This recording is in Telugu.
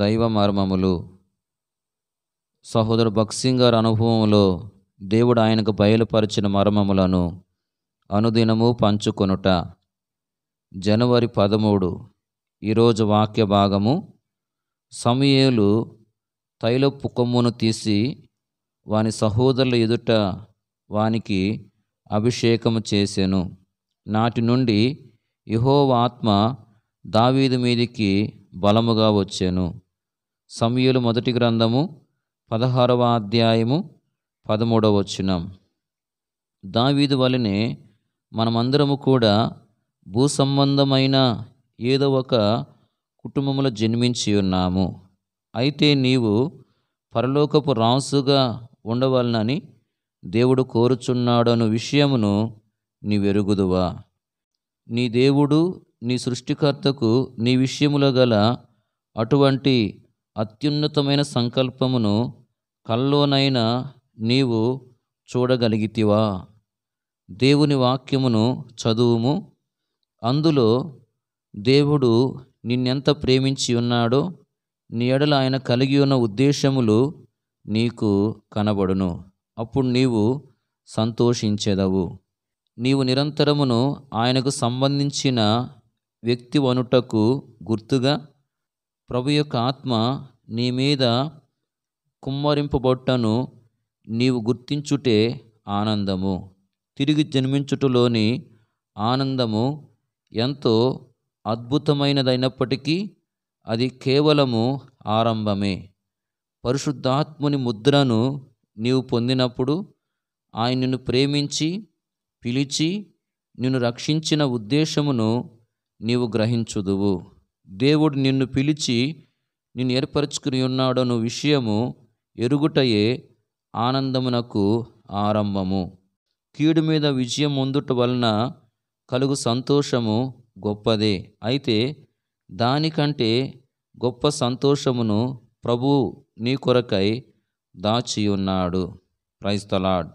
దైవ మర్మములు సహోదరు బక్సింగ్ గారి అనుభవంలో దేవుడు ఆయనకు బయలుపరిచిన మర్మములను అనుదినము పంచుకొనుట జనవరి పదమూడు ఈరోజు వాక్య భాగము సమయలు తైలపు కొమ్మును తీసి వాని సహోదరుల ఎదుట వానికి అభిషేకము చేశాను నాటి నుండి యహోవాత్మ దావీదు మీదికి బలముగా వచ్చాను సమయలు మొదటి గ్రంథము పదహారవ అధ్యాయము పదమూడవ వచ్చినం దావీదు వలనే మనమందరము కూడా భూ సంబంధమైన ఏదో ఒక కుటుంబంలో జన్మించి ఉన్నాము అయితే నీవు పరలోకపు రాసుగా ఉండవలనని దేవుడు కోరుచున్నాడను విషయమును నీవెరుగుదువా నీ దేవుడు నీ సృష్టికర్తకు నీ విషయములో గల అటువంటి అత్యున్నతమైన సంకల్పమును కల్లోనైనా నీవు చూడగలిగితివా దేవుని వాక్యమును చదువుము అందులో దేవుడు నిన్నెంత ప్రేమించి ఉన్నాడో నీ ఎడల ఆయన కలిగి ఉన్న ఉద్దేశములు నీకు కనబడును అప్పుడు నీవు సంతోషించెదవు నీవు నిరంతరమును ఆయనకు సంబంధించిన వ్యక్తి వనుటకు గుర్తుగా ప్రభు యొక్క ఆత్మ నీ మీద కుమ్మరింపబొట్టను నీవు గుర్తించుటే ఆనందము తిరిగి జన్మించుటలోని ఆనందము ఎంతో అద్భుతమైనదైనప్పటికీ అది కేవలము ఆరంభమే పరిశుద్ధాత్ముని ముద్రను నీవు పొందినప్పుడు ఆయనను ప్రేమించి పిలిచి నిన్ను రక్షించిన ఉద్దేశమును నీవు గ్రహించుదువు దేవుడు నిన్ను పిలిచి నిన్ను ఏర్పరచుకుని ఉన్నాడను విషయము ఎరుగుటయే ఆనందమునకు ఆరంభము కీడు మీద విజయం ముందుట వలన కలుగు సంతోషము గొప్పదే అయితే దానికంటే గొప్ప సంతోషమును ప్రభు నీ కొరకై దాచి ఉన్నాడు క్రైస్తలాడ్